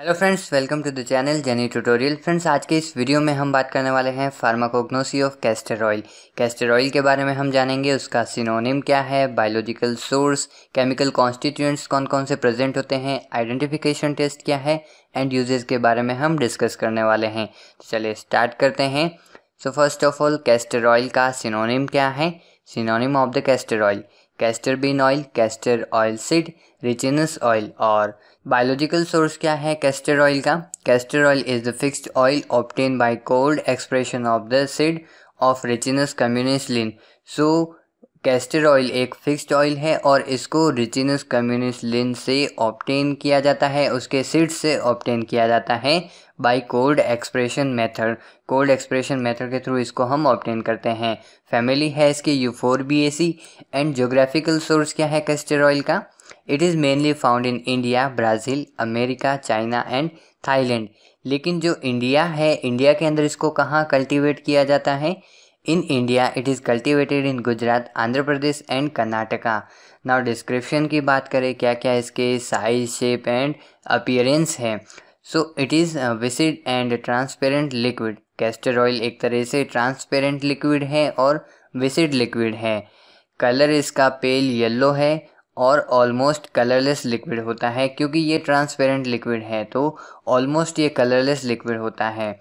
Hello friends welcome to the channel Jenny tutorial friends आज के इस वीडियो में हम बात करने वाले हैं pharmacognosy of castor oil castor oil के बारे में हम जानेंगे उसका सिनोनिम क्या है बायोलॉजिकल सोर्स केमिकल कॉन्स्टिट्यूएंट्स कौन कौन से प्रेजेंट होते हैं आइडेंटिफिकेशन टेस्ट क्या है एंड यूजेज के बारे में हम डिस्कस करने वाले हैं तो चलिए स्टार्ट करते हैं so first of all castor oil का सिनोनिम क्या है synonym of the castor oil castor bean oil castor oil seed ricinus oil और बायोलॉजिकल सोर्स क्या है कैस्टर ऑयल का castor oil is the fixed oil obtain by cold expression of the seed of ricinus communis Linn so castor oil एक fixed oil है और इसको रिचिनस communist लिन से obtain किया जाता है उसके सीड्स से ऑप्टेन किया जाता है by cold expression method cold expression method के थ्रू इसको हम ऑप्टेन करते हैं फैमिली है इसके Euphorbiaceae and geographical source क्या है कैस्टर ऑयल का it is mainly found in India Brazil America China and Thailand लेकिन जो इंडिया है इंडिया के अंदर इसको कहाँ कल्टिवेट किया जाता है In India, it is cultivated in Gujarat, Andhra Pradesh and Karnataka. Now description की बात करें क्या क्या इसके साइज शेप एंड अपियरेंस है so it is viscid and transparent liquid Castor oil एक तरह से ट्रांसपेरेंट लिक्विड है और विसिड लिक्विड है कलर इसका पेल yellow है और ऑलमोस्ट कलरलेस लिक्विड होता है क्योंकि ये ट्रांसपेरेंट लिक्विड है तो ऑलमोस्ट ये कलरलेस लिक्विड होता है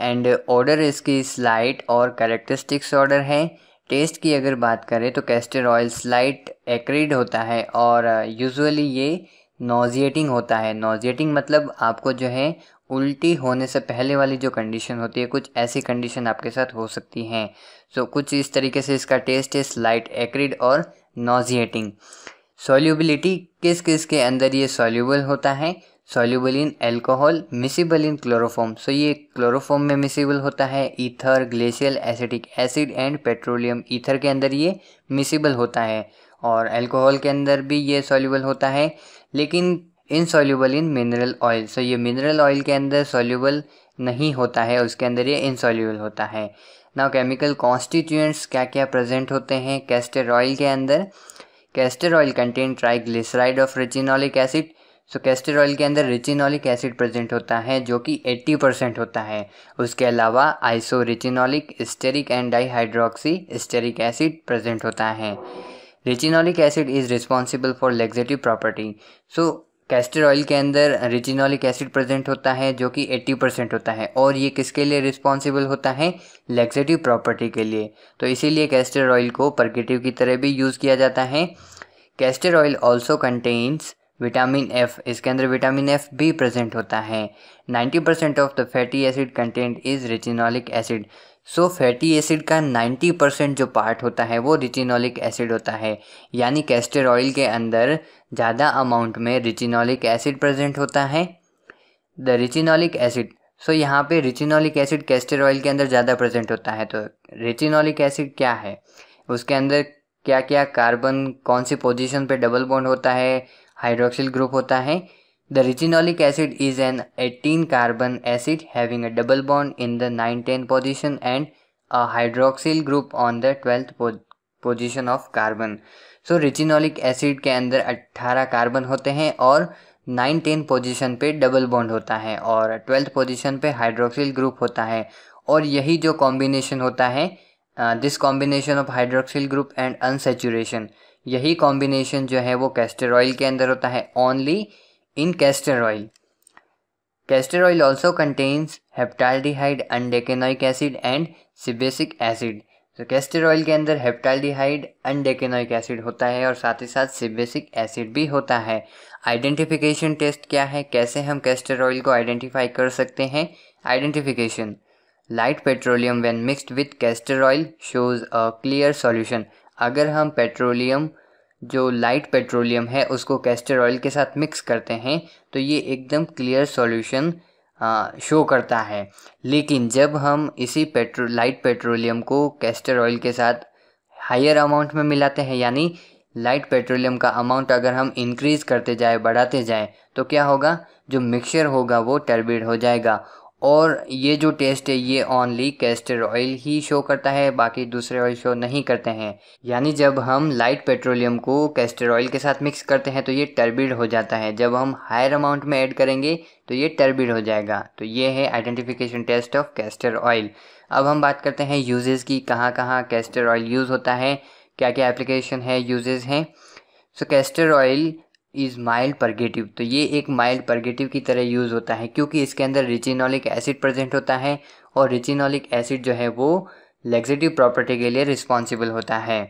एंड ऑर्डर इसकी स्लाइट और करेक्टरिस्टिक्स ऑर्डर है टेस्ट की अगर बात करें तो कैस्टर ऑयल स्लाइट एक्रिड होता है और यूजुअली uh, ये नोजिएटिंग होता है नोजिएटिंग मतलब आपको जो है उल्टी होने से पहले वाली जो कंडीशन होती है कुछ ऐसी कंडीशन आपके साथ हो सकती हैं सो so, कुछ इस तरीके से इसका टेस्ट है स्लाइट एक्रीड और नोजिएटिंग सॉल्यूबिलिटी किस किस के अंदर ये सॉल्यूबल होता है soluble in alcohol miscible in chloroform so ये क्लोरोफॉम में मिसिबल होता है ether glacial acetic acid and petroleum ether के अंदर ये मिसिबल होता है और एल्कोहल के अंदर भी ये सॉल्यूबल होता है लेकिन insoluble in mineral oil so ये मिनरल ऑयल के अंदर सॉल्यूबल नहीं होता है उसके अंदर ये इनसॉल्यूबल होता है ना केमिकल कॉन्स्टिट्यूएंट्स क्या क्या प्रेजेंट होते हैं कैस्टर ऑयल के अंदर castor oil contain triglyceride of ricinoleic acid so castor oil के अंदर रिचिनॉलिक एसिड प्रेजेंट होता है जो कि 80 परसेंट होता है उसके अलावा iso ricinoleic stearic and dihydroxy stearic acid present होता है ricinoleic acid is responsible for laxative property so castor oil के अंदर रिजिनॉलिक एसिड प्रेजेंट होता है जो कि 80 परसेंट होता है और ये किसके लिए रिस्पॉन्सिबल होता है लेग्जेटिव प्रॉपर्टी के लिए तो इसीलिए कैस्टर ऑयल को परगेटिव की तरह भी यूज़ किया जाता है castor oil also contains vitamin F इसके अंदर विटामिन एफ भी प्रेजेंट होता है 90% percent of the fatty acid content is ricinoleic acid so fatty acid का 90% परसेंट जो पार्ट होता है वो रिचिनॉलिक एसिड होता है यानी कैस्टर ऑयल के अंदर ज़्यादा अमाउंट में रिचिनोलिक एसिड प्रेजेंट होता है द रिचिनॉलिक एसिड सो यहाँ पे रिचिनोलिक एसिड कैस्टर ऑयल के अंदर ज़्यादा प्रेजेंट होता है तो रिचिनोलिक एसिड क्या है उसके अंदर क्या क्या कार्बन कौन सी पोजीशन पे डबल बॉन्ड होता है हाइड्रोक्सिल ग्रुप होता है the ricinoleic acid is an eighteen carbon acid having a double bond in the nine ten position and a hydroxyl group on the twelfth position of carbon so ricinoleic acid के अंदर 18 carbon होते हैं और nine ten position पे double bond होता है और twelfth position पे हाइड्रोक्सिल ग्रुप होता है और यही जो कॉम्बिनेशन होता है this combination of hydroxyl group and unsaturation यही कॉम्बिनेशन जो है वो कैस्टर ऑयल के अंदर होता है only in castor oil castor oil also contains heptaldehyde, undecanoic acid and sebacic acid तो कैस्टर ऑयल के अंदर हेप्टाल्डिहाइड अनडेकेनोइक एसिड होता है और साथ ही साथ सिबेसिक एसिड भी होता है आइडेंटिफिकेशन टेस्ट क्या है कैसे हम कैस्टर ऑयल को आइडेंटिफाई कर सकते हैं identification light petroleum when mixed with castor oil shows a clear solution अगर हम पेट्रोलियम जो लाइट पेट्रोलियम है उसको कैस्टर ऑयल के साथ मिक्स करते हैं तो ये एकदम क्लियर सॉल्यूशन शो करता है लेकिन जब हम इसी पेट्रो लाइट पेट्रोलियम को कैस्टर ऑयल के साथ हायर अमाउंट में मिलाते हैं यानी लाइट पेट्रोलियम का अमाउंट अगर हम इंक्रीज़ करते जाए बढ़ाते जाए तो क्या होगा जो मिक्सचर होगा वो टर्बिड हो जाएगा और ये जो टेस्ट है ये ओनली कैस्टर ऑयल ही शो करता है बाकी दूसरे ऑयल शो नहीं करते हैं यानी जब हम लाइट पेट्रोलियम को कैस्टर ऑयल के साथ मिक्स करते हैं तो ये टर्बिड हो जाता है जब हम हायर अमाउंट में ऐड करेंगे तो ये टर्बिड हो जाएगा तो ये है identification test of castor oil अब हम बात करते हैं यूजेज़ की कहाँ कहाँ कैस्टर ऑयल यूज़ होता है क्या क्या एप्लीकेशन है यूजेज़ हैं so castor oil is mild purgative तो ये एक माइल्ड परगेटिव की तरह यूज़ होता है क्योंकि इसके अंदर रिचिनोलिक एसिड प्रेजेंट होता है और रिचिनोलिक एसिड जो है वो लेग्जेटिव प्रॉपर्टी के लिए रिस्पॉन्सिबल होता है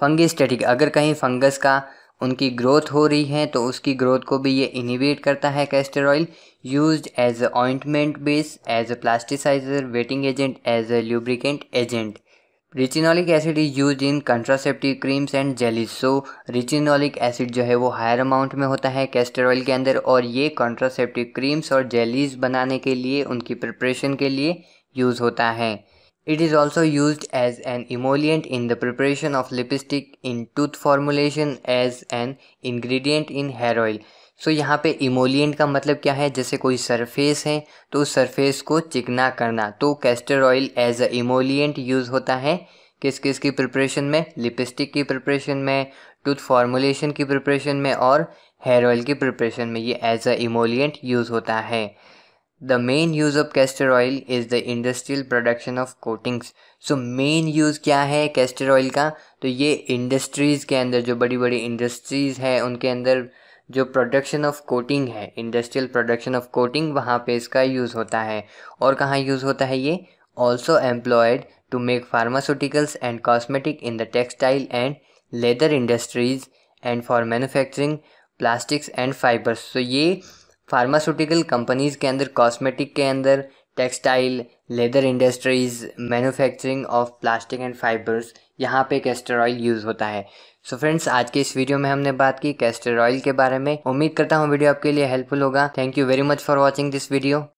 फंगिस्टेटिक अगर कहीं फंगस का उनकी ग्रोथ हो रही है तो उसकी ग्रोथ को भी ये इनिवेट करता है castor use as ointment base as a plasticizer wetting agent as a lubricant agent ricinoleic acid is use in contraceptive creams and jellies so ricinoleic acid जो है वो हायर अमाउंट में होता है कैस्टर ऑयल के अंदर और ये कंट्रासेप्टिव क्रीम्स और जेलीज बनाने के लिए उनकी प्रिपरेशन के लिए यूज़ होता है it is also use as an emollient in the preparation of lipstick in tooth formulation as an ingredient in hair oil so so, यहाँ पे इमोलियंट का मतलब क्या है जैसे कोई सरफेस है तो उस सरफेस को चिकना करना तो castor oil as a emollient use होता है किस किस की प्रिपरेशन में लिपस्टिक की प्रिपरेशन में टूथ फॉर्मुलेशन की प्रिपरेशन में और हेयर ऑयल की प्रिपरेशन में ये एज अ इमोलियंट यूज़ होता है the main use of castor oil is the industrial production of coatings so main use क्या है कैस्टर ऑयल का तो ये इंडस्ट्रीज़ के अंदर जो बड़ी बड़ी इंडस्ट्रीज़ है उनके अंदर जो प्रोडक्शन ऑफ कोटिंग है इंडस्ट्रियल प्रोडक्शन ऑफ कोटिंग वहाँ पे इसका यूज़ होता है और कहाँ यूज़ होता है ये also employed to make pharmaceuticals and cosmetic in the textile and leather industries and for manufacturing plastics and fibres तो ये फार्मास्यूटिकल कंपनीज़ के अंदर कॉस्मेटिक के अंदर textile leather industries manufacturing of plastic and fibres यहाँ पे कैस्टर ऑयल यूज़ होता है सो so फ्रेंड्स आज के इस वीडियो में हमने बात की कैस्टर ऑयल के बारे में उम्मीद करता हूँ वीडियो आपके लिए हेल्पफुल होगा thank you very much for watching this video